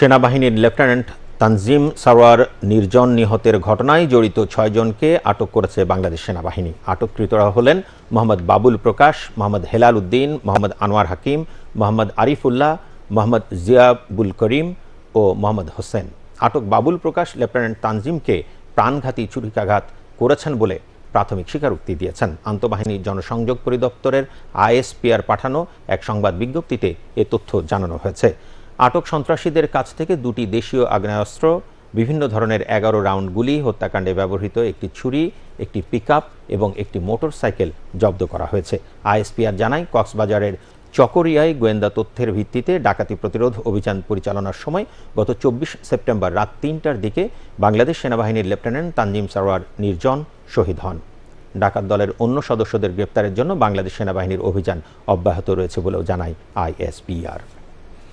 সেনাবাহিনীর লেফটেন্যান্ট তানজিম সারোয়ার নির্জন নিহতের ঘটনায় জড়িত ছয়জনকে আটক করেছে বাংলাদেশ সেনাবাহিনী আটককৃতরা হলেন মোহাম্মদ বাবুল প্রকাশ মোহাম্মদ হেলাল উদ্দিন মোহাম্মদ আনোয়ার হাকিম মোহাম্মদ আরিফুল্লাহ মোহাম্মদ জিয়াবুল করিম ও মোহাম্মদ হোসেন আটক বাবুল প্রকাশ লেফটেন্যান্ট তানজিমকে প্রাণঘাতী ছুরিকাঘাত করেছেন বলে প্রাথমিক স্বীকারোক্তি দিয়েছেন আন্তঃবাহিনী জনসংযোগ পরিদপ্তরের আইএসপিআর পাঠানো এক সংবাদ বিজ্ঞপ্তিতে এ তথ্য জানানো হয়েছে আটক সন্ত্রাসীদের কাছ থেকে দুটি দেশীয় আগ্নেয়াস্ত্র বিভিন্ন ধরনের এগারো রাউন্ড গুলি হত্যাকাণ্ডে ব্যবহৃত একটি ছুরি একটি পিক এবং একটি মোটর সাইকেল জব্দ করা হয়েছে আইএসপিআর জানায় কক্সবাজারের চকরিয়ায় গোয়েন্দা তথ্যের ভিত্তিতে ডাকাতি প্রতিরোধ অভিযান পরিচালনার সময় গত চব্বিশ সেপ্টেম্বর রাত তিনটার দিকে বাংলাদেশ সেনাবাহিনীর লেফটেন্যান্ট তানজিম সারোয়ার নির্জন শহীদ হন ডাকাত দলের অন্য সদস্যদের গ্রেপ্তারের জন্য বাংলাদেশ সেনাবাহিনীর অভিযান অব্যাহত রয়েছে বলেও জানায় আইএসপিআর